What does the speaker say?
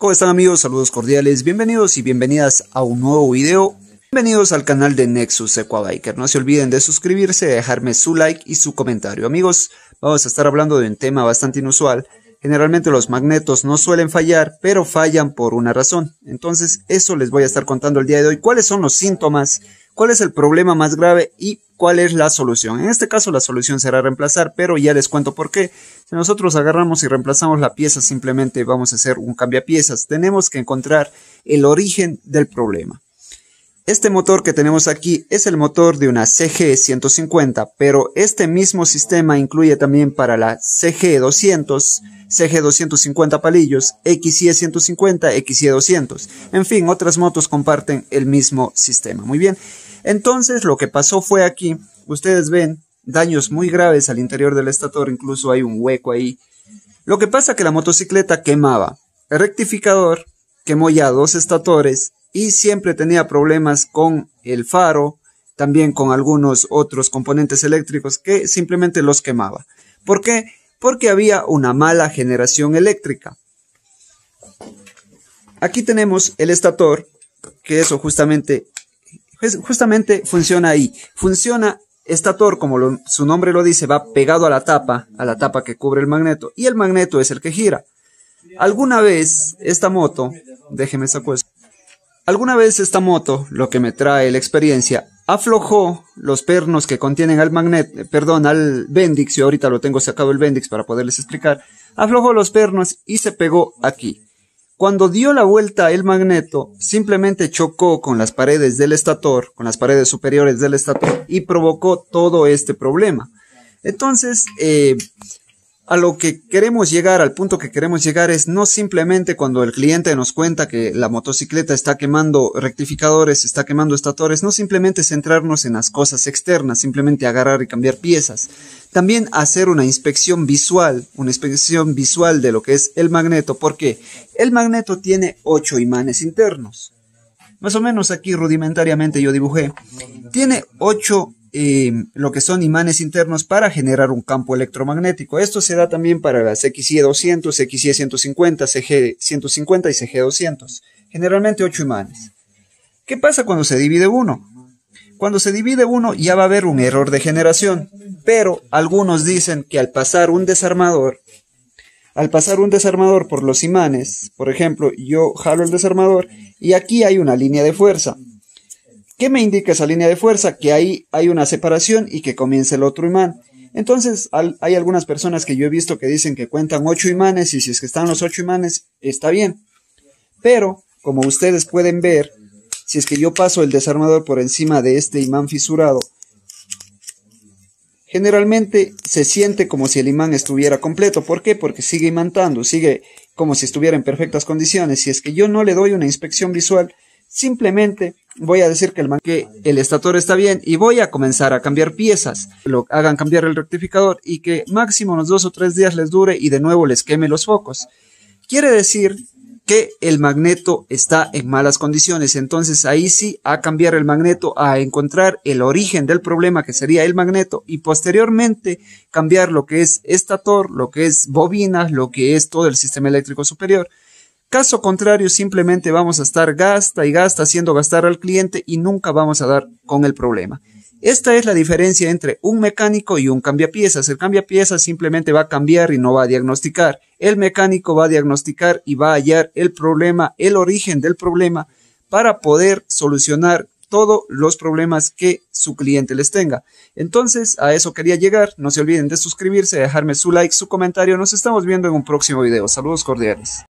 ¿Cómo están amigos? Saludos cordiales, bienvenidos y bienvenidas a un nuevo video. Bienvenidos al canal de Nexus Equabiker. No se olviden de suscribirse, dejarme su like y su comentario. Amigos, vamos a estar hablando de un tema bastante inusual. Generalmente los magnetos no suelen fallar, pero fallan por una razón. Entonces, eso les voy a estar contando el día de hoy. ¿Cuáles son los síntomas cuál es el problema más grave y cuál es la solución. En este caso la solución será reemplazar, pero ya les cuento por qué. Si nosotros agarramos y reemplazamos la pieza, simplemente vamos a hacer un piezas. Tenemos que encontrar el origen del problema. Este motor que tenemos aquí es el motor de una CG150, pero este mismo sistema incluye también para la CG200, CG250 palillos, XY150, XY200. En fin, otras motos comparten el mismo sistema. Muy bien. Entonces lo que pasó fue aquí, ustedes ven daños muy graves al interior del estator, incluso hay un hueco ahí. Lo que pasa que la motocicleta quemaba. El rectificador quemó ya dos estatores y siempre tenía problemas con el faro, también con algunos otros componentes eléctricos que simplemente los quemaba. ¿Por qué? Porque había una mala generación eléctrica. Aquí tenemos el estator, que eso justamente pues, justamente funciona ahí. Funciona tor como su nombre lo dice, va pegado a la tapa, a la tapa que cubre el magneto, y el magneto es el que gira. Alguna vez esta moto, déjeme esa cosa, alguna vez esta moto, lo que me trae la experiencia, aflojó los pernos que contienen al magneto, eh, perdón, al Bendix, y ahorita lo tengo sacado el Bendix para poderles explicar, aflojó los pernos y se pegó aquí. Cuando dio la vuelta el magneto, simplemente chocó con las paredes del estator, con las paredes superiores del estator, y provocó todo este problema. Entonces, eh, a lo que queremos llegar, al punto que queremos llegar es no simplemente cuando el cliente nos cuenta que la motocicleta está quemando rectificadores, está quemando estatores, no simplemente centrarnos en las cosas externas, simplemente agarrar y cambiar piezas, también hacer una inspección visual, una inspección visual de lo que es el magneto, porque el magneto tiene ocho imanes internos. Más o menos aquí rudimentariamente yo dibujé. Tiene ocho em, lo que son imanes internos para generar un campo electromagnético. Esto se da también para las XY200, XY150, CG150 y CG200. Generalmente ocho imanes. ¿Qué pasa cuando se divide uno? Cuando se divide uno ya va a haber un error de generación, pero algunos dicen que al pasar un desarmador, al pasar un desarmador por los imanes, por ejemplo, yo jalo el desarmador y aquí hay una línea de fuerza. ¿Qué me indica esa línea de fuerza? Que ahí hay una separación y que comienza el otro imán. Entonces, hay algunas personas que yo he visto que dicen que cuentan ocho imanes y si es que están los ocho imanes, está bien. Pero, como ustedes pueden ver, si es que yo paso el desarmador por encima de este imán fisurado, generalmente se siente como si el imán estuviera completo. ¿Por qué? Porque sigue imantando, sigue como si estuviera en perfectas condiciones. Si es que yo no le doy una inspección visual, simplemente voy a decir que el, estator está bien y voy a comenzar a cambiar piezas. Lo hagan cambiar el rectificador y que máximo unos dos o tres días les dure y de nuevo les queme los focos. Quiere decir que el magneto está en malas condiciones. Entonces ahí sí a cambiar el magneto, a encontrar el origen del problema que sería el magneto y posteriormente cambiar lo que es estator, lo que es bobinas, lo que es todo el sistema eléctrico superior. Caso contrario, simplemente vamos a estar gasta y gasta haciendo gastar al cliente y nunca vamos a dar con el problema. Esta es la diferencia entre un mecánico y un cambiapiezas. El piezas simplemente va a cambiar y no va a diagnosticar el mecánico va a diagnosticar y va a hallar el problema, el origen del problema, para poder solucionar todos los problemas que su cliente les tenga. Entonces, a eso quería llegar. No se olviden de suscribirse, dejarme su like, su comentario. Nos estamos viendo en un próximo video. Saludos cordiales.